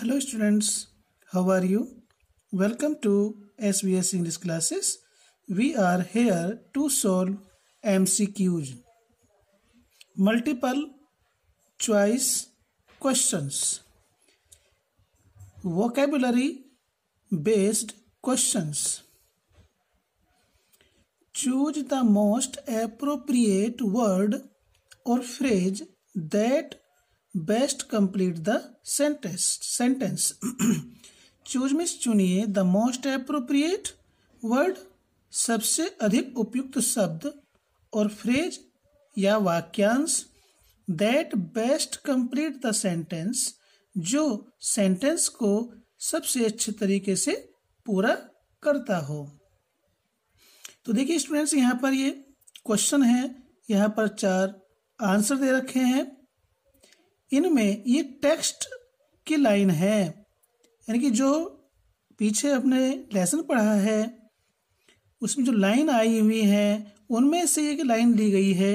Hello students, how are you? Welcome to SBS English classes. We are here to solve MCQs, multiple choice questions, vocabulary based questions. Choose the most appropriate word or phrase that best complete the sentence sentence choose मिस चुनिए the most appropriate word सबसे अधिक उपयुक्त शब्द और phrase या वाक्यांश that best complete the sentence जो सेंटेंस को सबसे अच्छे तरीके से पूरा करता हो तो देखिए स्टूडेंट्स यहाँ पर ये क्वेश्चन है यहाँ पर चार आंसर दे रखे हैं इनमें ये टेक्स्ट की लाइन है यानी कि जो पीछे अपने लेसन पढ़ा है उसमें जो लाइन आई हुई है उनमें से एक लाइन ली गई है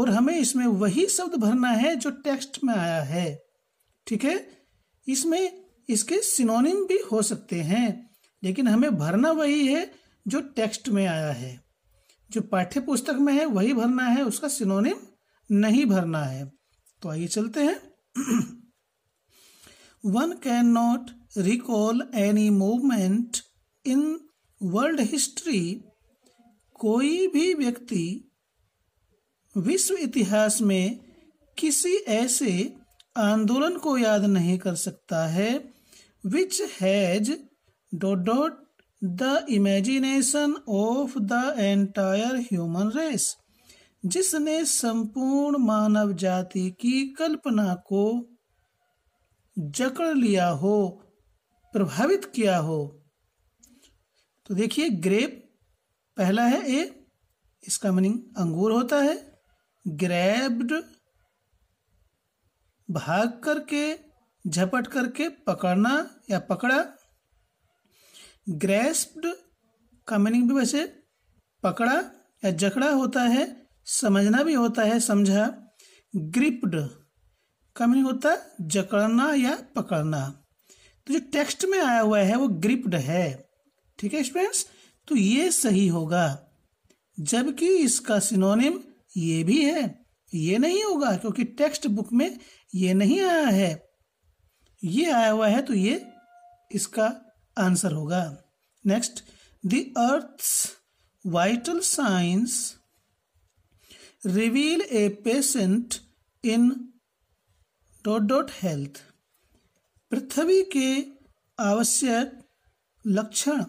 और हमें इसमें वही शब्द भरना है जो टेक्स्ट में आया है ठीक है इसमें इसके सिनोनिम भी हो सकते हैं लेकिन हमें भरना वही है जो टेक्स्ट में आया है जो पाठ्य पुस्तक में है वही भरना है उसका सिनोनिम नहीं भरना है तो आइए चलते हैं one cannot recall any movement in world history कोई भी व्यक्ति विश्व इतिहास में किसी ऐसे आंदोलन को याद नहीं कर सकता है which has dot dot the imagination of the entire human race जिसने संपूर्ण मानव जाति की कल्पना को जकड़ लिया हो प्रभावित किया हो तो देखिए ग्रेप पहला है ए इसका मीनिंग अंगूर होता है ग्रैब्ड भाग करके झपट करके पकड़ना या पकड़ा ग्रेस्प्ड का मीनिंग भी वैसे पकड़ा या जकड़ा होता है समझना भी होता है समझा ग्रिप्ड का मीनिंग होता है जकड़ना या पकड़ना तो जो टेक्स्ट में आया हुआ है वो ग्रिप्ड है ठीक है स्टूडेंट्स तो ये सही होगा जबकि इसका सिनोनिम ये भी है ये नहीं होगा क्योंकि टेक्स्ट बुक में ये नहीं आया है ये आया हुआ है तो ये इसका आंसर होगा next the earth's vital signs reveal a patient in dot dot health पृथ्वी के आवश्यक लक्षण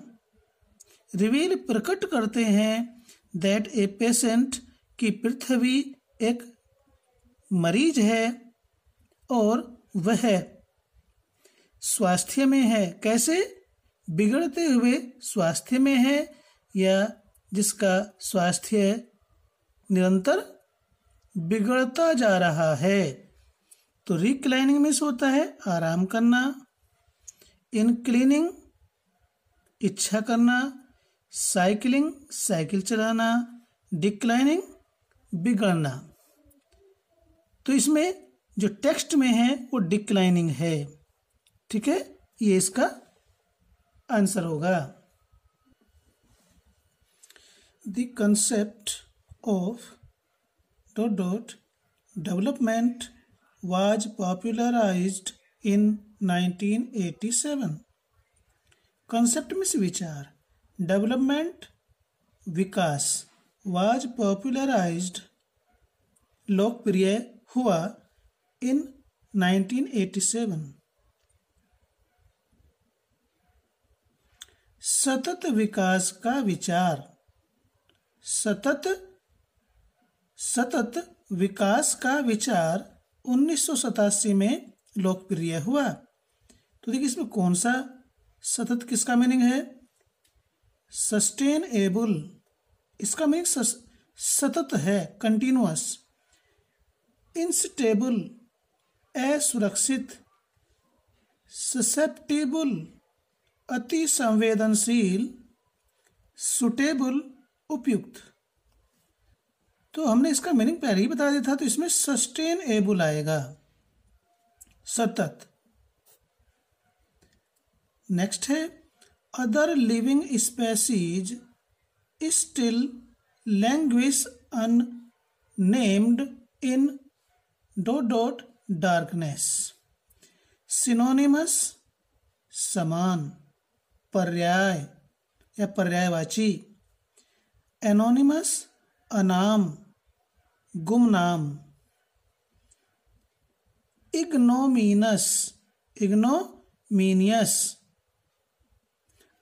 रिवील प्रकट करते हैं दैट ए पेशेंट की पृथ्वी एक मरीज है और वह स्वास्थ्य में है कैसे बिगड़ते हुए स्वास्थ्य में है या जिसका स्वास्थ्य निरंतर बिगड़ता जा रहा है तो रिक्लाइनिंग मीन्स होता है आराम करना इनक्लिनिंग इच्छा करना साइकिलिंग साइकिल चलाना डिक्लाइनिंग बिगड़ना तो इसमें जो टेक्स्ट में है वो डिक्लाइनिंग है ठीक है ये इसका आंसर होगा the concept of dot dot development was popularized in 1987 concept में vichar development vikas was popularized lokpriya hua in 1987 सतत विकास का विचार सतत सतत विकास का विचार उन्नीस में लोकप्रिय हुआ तो देखिए इसमें कौन सा सतत किसका मीनिंग है सस्टेनेबल इसका मीनिंग सतत है कंटिन्यूस इंस्टेबल असुरक्षित ससेप्टेबल अति संवेदनशील सुटेबल उपयुक्त तो हमने इसका मीनिंग पहले ही बता दिया था तो इसमें सस्टेन एबुल आएगा सतत नेक्स्ट है other living species still languish unnamed in dot dot darkness synonymous समान पर्याय या पर्यायवाची एनोनिमस अनाम गुमनाम इग्नोमीनस इग्नोमीनियस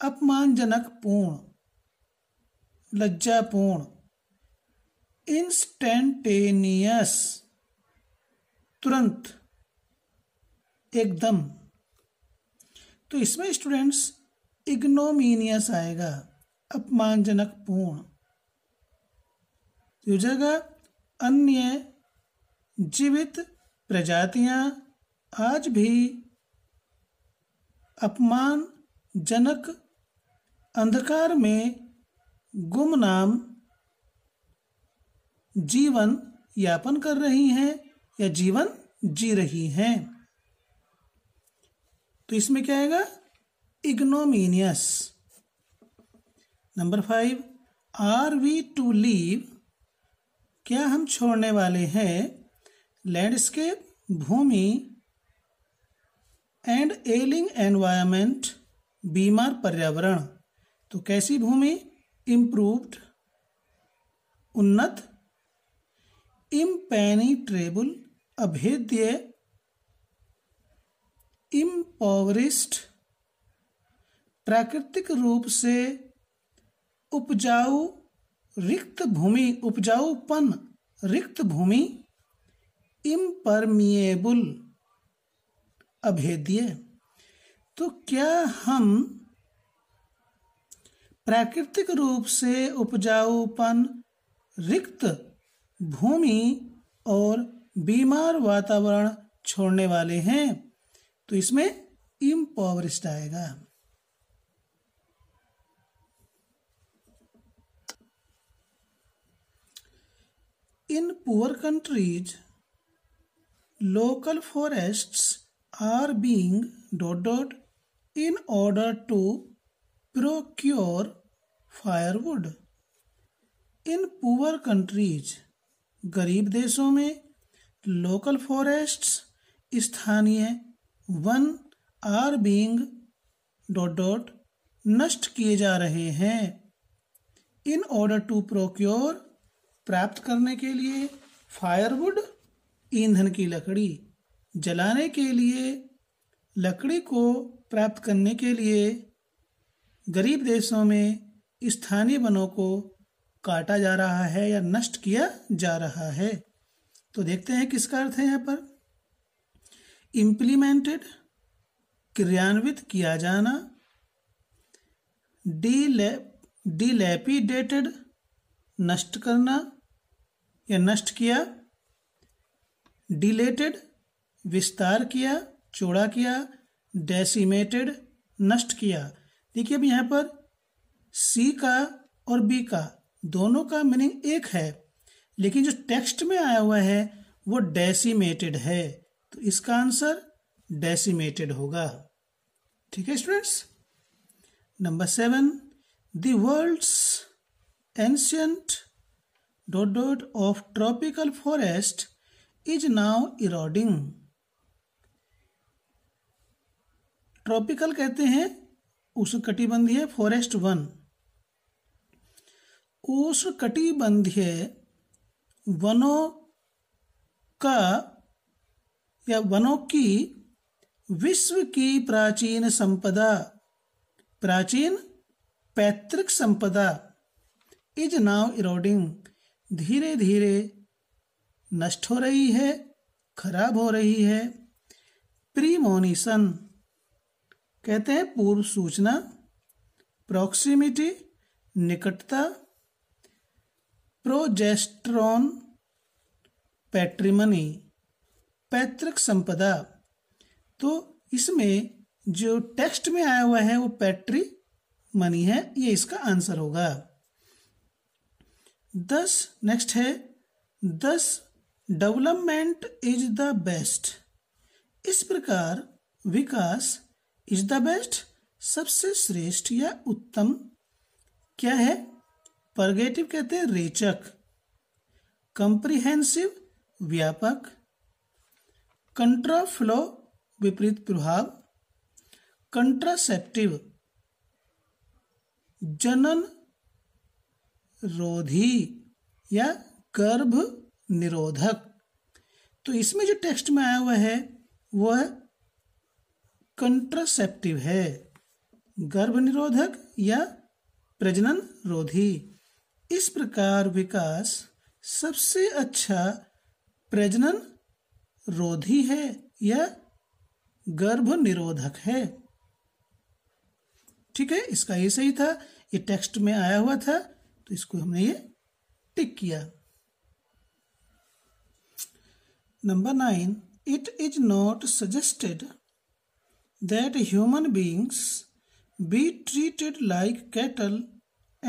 अपमानजनक पूर्ण लज्जापूर्ण इंस्टेंटेनियस तुरंत एकदम तो इसमें स्टूडेंट्स इग्नोमीनियस आएगा अपमानजनक पूर्ण हो जाएगा अन्य जीवित प्रजातियां आज भी अपमानजनक अंधकार में गुमनाम जीवन यापन कर रही हैं या जीवन जी रही हैं तो इसमें क्या आएगा ignominious number five are we to leave क्या हम छोड़ने वाले हैं लैंडस्केप भूमि एंड एलिंग एनवायरमेंट बीमार पर्यावरण तो कैसी भूमि इम्प्रूव्ड उन्नत इम्पेनिट्रेबल अभेद्य इम्पॉवरिस्ट प्राकृतिक रूप से उपजाऊ रिक्त भूमि उपजाऊपन रिक्त भूमि इम्परमिएबल अभेद्य तो क्या हम प्राकृतिक रूप से उपजाऊपन रिक्त भूमि और बीमार वातावरण छोड़ने वाले हैं तो इसमें इम्पॉवरिस्ट आएगा In poor countries, local forests are being dotted in order to procure firewood. In poor countries गरीब देशों में लोकल फॉरेस्ट्स स्थानीय वन आर बींग डॉट डॉट नष्ट किए जा रहे हैं इन ऑर्डर टू प्रोक्योर प्राप्त करने के लिए फायरवुड ईंधन की लकड़ी जलाने के लिए लकड़ी को प्राप्त करने के लिए गरीब देशों में स्थानीय वनों को काटा जा रहा है या नष्ट किया जा रहा है तो देखते हैं किसका अर्थ है यहाँ पर इम्प्लीमेंटेड क्रियान्वित किया जाना डी डिलेपिडेटेड डीलेपीडेटेड नष्ट करना या नष्ट किया डिलेटेड विस्तार किया चौड़ा किया डेसीमेटेड नष्ट किया देखिए अब यहाँ पर सी का और बी का दोनों का मीनिंग एक है लेकिन जो टेक्स्ट में आया हुआ है वो डेसीमेटेड है तो इसका आंसर डेसीमेटेड होगा ठीक है students number seven the world's ancient dot dot of tropical forest is now now tropical कहते हैं उष्ण कटिबंधीय फॉरेस्ट वन उष्ण कटिबंधीय वनों का या वनों की विश्व की प्राचीन संपदा प्राचीन पैतृक संपदा इज नाउ इरोडिंग धीरे धीरे नष्ट हो रही है खराब हो रही है प्रीमोनिशन कहते हैं पूर्व सूचना प्रॉक्सिमिटी निकटता प्रोजेस्ट्रॉन पैट्रीमनी पैतृक संपदा तो इसमें जो टेक्स्ट में आया हुआ है वो पैट्री मनी है ये इसका आंसर होगा दस नेक्स्ट है दस डेवलपमेंट इज द बेस्ट इस प्रकार विकास इज द बेस्ट सबसे श्रेष्ठ या उत्तम क्या है परगेटिव कहते हैं रेचक कंप्रिहेंसिव व्यापक कंट्राफ्लो विपरीत प्रभाव कंट्रासेप्टिव जनन रोधी या गर्भ निरोधक तो इसमें जो टेक्स्ट में आया हुआ है वह कंट्रासेप्टिव है गर्भ निरोधक या प्रजनन रोधी इस प्रकार विकास सबसे अच्छा प्रजनन रोधी है या गर्भ निरोधक है ठीक है इसका ये सही था ये टेक्स्ट में आया हुआ था तो इसको हमने ये टिक किया number nine it is not suggested that human beings be treated like cattle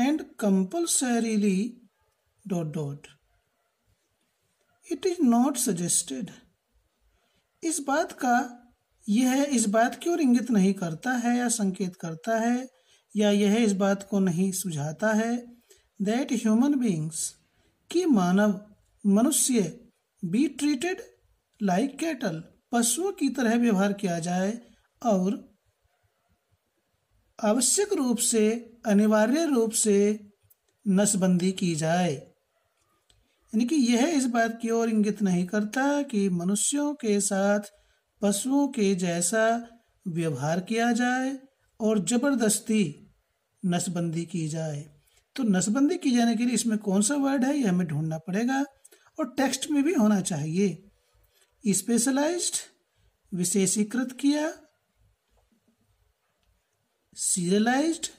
and compulsorily dot dot it is not suggested इस बात का यह इस बात की ओर इंगित नहीं करता है या संकेत करता है या यह इस बात को नहीं सुझाता है दैट ह्यूमन बींग्स कि मानव मनुष्य बी ट्रीटेड लाइक कैटल पशुओं की तरह व्यवहार किया जाए और आवश्यक रूप से अनिवार्य रूप से नसबंदी की जाए यानी कि यह इस बात की ओर इंगित नहीं करता कि मनुष्यों के साथ पशुओं के जैसा व्यवहार किया जाए और जबरदस्ती नसबंदी की जाए तो नसबंदी की जाने के लिए इसमें कौन सा वर्ड है यह हमें ढूंढना पड़ेगा और टेक्स्ट में भी होना चाहिए स्पेशलाइज विशेषीकृत किया सीरियलाइज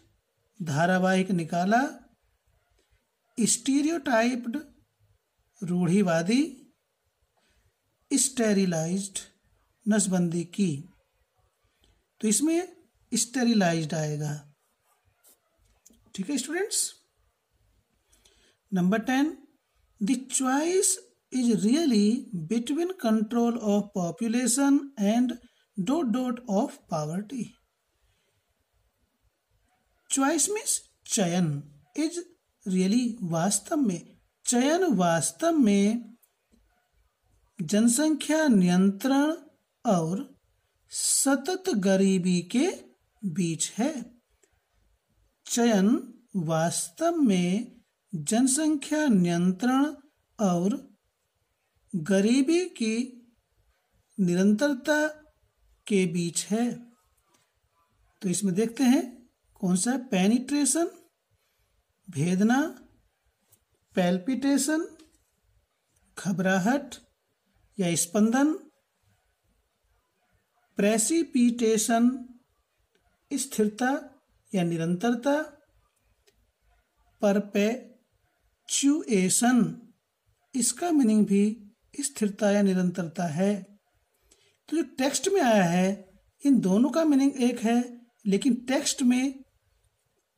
धारावाहिक निकाला स्टीरियोटाइप्ड रूढ़ीवादी स्टेरिलाइज नसबंदी की तो इसमें स्टेरिलाइज आएगा ठीक है students Number 10. The choice is really between control of population and dot dot of poverty. Choice means chayan is really वास्तव में Chayan वास्तव में jansankhya नियंत्रण aur सतत गरीबी के बीच है चयन वास्तव में जनसंख्या नियंत्रण और गरीबी की निरंतरता के बीच है तो इसमें देखते हैं कौन सा पेनिट्रेशन भेदना पैल्पिटेशन घबराहट या स्पंदन प्रेसिपिटेशन स्थिरता या निरंतरता परपे फ्लक्चुएशन इसका मीनिंग भी स्थिरता या निरंतरता है तो जो टेक्स्ट में आया है इन दोनों का मीनिंग एक है लेकिन टेक्स्ट में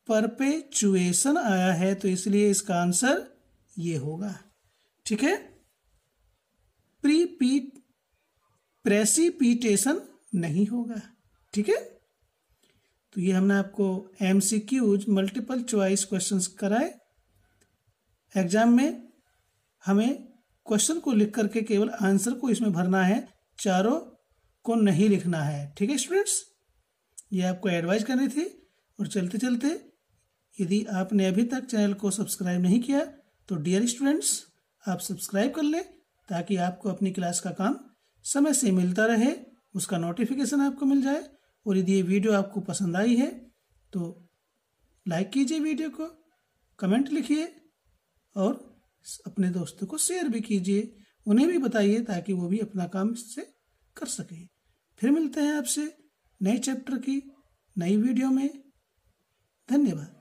परपेचुएशन आया है तो इसलिए इसका आंसर ये होगा ठीक है प्रीपीट प्रेसिपिटेशन नहीं होगा ठीक है तो ये हमने आपको एमसीक्यूज मल्टीपल चॉइस क्वेश्चंस कराए एग्जाम में हमें क्वेश्चन को लिख करके केवल आंसर को इसमें भरना है चारों को नहीं लिखना है ठीक है स्टूडेंट्स ये आपको एडवाइस करनी थी और चलते चलते यदि आपने अभी तक चैनल को सब्सक्राइब नहीं किया तो डियर स्टूडेंट्स आप सब्सक्राइब कर लें ताकि आपको अपनी क्लास का काम समय से मिलता रहे उसका नोटिफिकेशन आपको मिल जाए और यदि ये वीडियो आपको पसंद आई है तो लाइक कीजिए वीडियो को कमेंट लिखिए और अपने दोस्तों को शेयर भी कीजिए उन्हें भी बताइए ताकि वो भी अपना काम इससे कर सकें फिर मिलते हैं आपसे नए चैप्टर की नई वीडियो में धन्यवाद